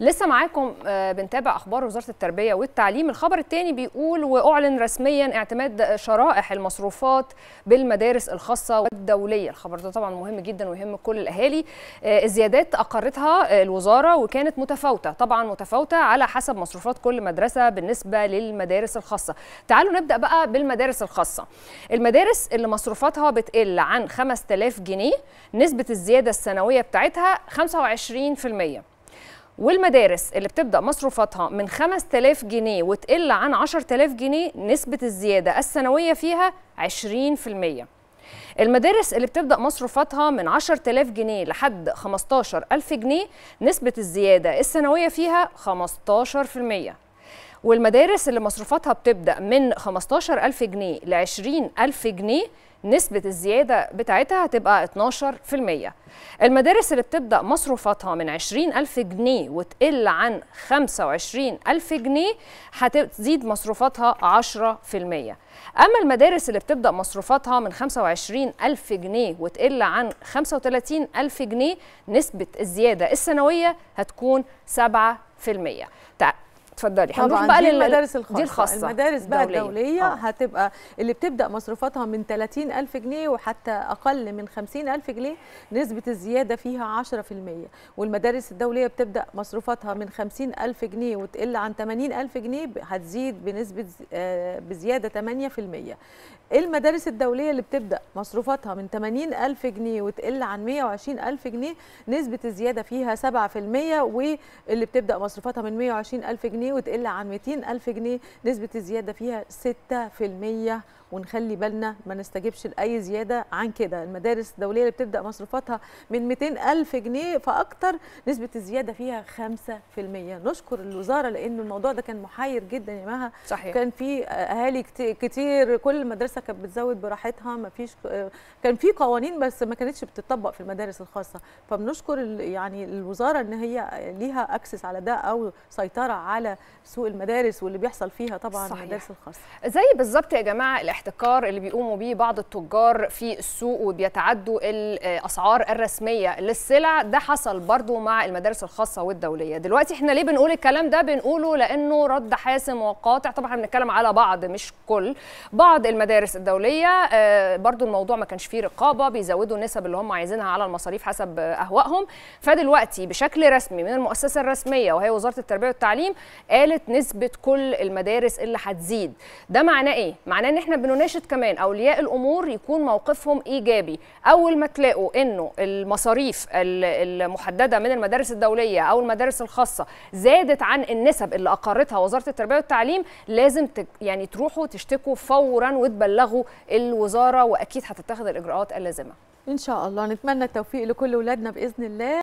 لسه معاكم آه، بنتابع اخبار وزاره التربيه والتعليم الخبر الثاني بيقول واعلن رسميا اعتماد شرائح المصروفات بالمدارس الخاصه والدوليه الخبر ده طبعا مهم جدا ويهم كل الاهالي آه، الزيادات اقرتها الوزاره وكانت متفاوته طبعا متفاوته على حسب مصروفات كل مدرسه بالنسبه للمدارس الخاصه تعالوا نبدا بقى بالمدارس الخاصه المدارس اللي مصروفاتها بتقل عن 5000 جنيه نسبه الزياده السنويه بتاعتها 25% والمدارس اللي بتبدا مصروفاتها من 5000 جنيه وتقل عن 10000 جنيه نسبه الزياده السنويه فيها 20% المدارس اللي بتبدا مصروفاتها من 10000 جنيه لحد 15000 جنيه نسبه الزياده السنويه فيها 15% والمدارس اللي مصروفاتها بتبدا من 15000 جنيه ل 20000 جنيه نسبة الزيادة بتاعتها هتبقى 12% المدارس اللي بتبدأ مصروفاتها من 20000 جنيه وتقل عن 25000 جنيه هتزيد مصروفاتها 10% أما المدارس اللي بتبدأ مصروفاتها من 25000 جنيه وتقل عن 35000 جنيه نسبة الزيادة السنوية هتكون 7% اتفضلي طبعا بقى للمدارس الخاصه, دي الخاصة المدارس بقى الدوليه, الدولية آه. هتبقى اللي بتبدا مصروفاتها من 30000 جنيه وحتى اقل من 50000 جنيه نسبه الزياده فيها 10% والمدارس الدوليه بتبدا مصروفاتها من 50000 جنيه وتقل عن 80000 جنيه هتزيد بنسبه آه، بزياده 8% المدارس الدوليه اللي بتبدا مصروفاتها من 80000 جنيه وتقل عن 120000 جنيه نسبه الزياده فيها 7% واللي بتبدا مصروفاتها من 120000 جنيه جنيه وتقل عن 200 ألف جنيه نسبة الزيادة فيها 6% ونخلي بالنا ما نستجبش لأي زيادة عن كده المدارس الدولية اللي بتبدأ مصروفاتها من 200 ألف جنيه فأكتر نسبة الزيادة فيها 5% نشكر الوزارة لأن الموضوع ده كان محير جدا يا مها صحيح. كان في أهالي كتير كل مدرسة كانت بتزود براحتها ما فيش كان في قوانين بس ما كانتش بتطبق في المدارس الخاصة فبنشكر يعني الوزارة إن هي ليها أكسس على ده أو سيطرة على سوق المدارس واللي بيحصل فيها طبعا صحيح. المدارس الخاصه زي بالظبط يا جماعه الاحتكار اللي بيقوموا بيه بعض التجار في السوق وبيتعدوا الاسعار الرسميه للسلع ده حصل برضو مع المدارس الخاصه والدوليه دلوقتي احنا ليه بنقول الكلام ده بنقوله لانه رد حاسم وقاطع طبعا احنا بنتكلم على بعض مش كل بعض المدارس الدوليه آه، برضو الموضوع ما كانش فيه رقابه بيزودوا النسب اللي هم عايزينها على المصاريف حسب اهوائهم فدلوقتي بشكل رسمي من المؤسسه الرسميه وهي وزاره التربيه والتعليم قالت نسبه كل المدارس اللي هتزيد ده معناه ايه معناه ان احنا بنناشد كمان اولياء الامور يكون موقفهم ايجابي اول ما تلاقوا انه المصاريف المحدده من المدارس الدوليه او المدارس الخاصه زادت عن النسب اللي اقرتها وزاره التربيه والتعليم لازم يعني تروحوا تشتكوا فورا وتبلغوا الوزاره واكيد هتتخذ الاجراءات اللازمه ان شاء الله نتمنى التوفيق لكل اولادنا باذن الله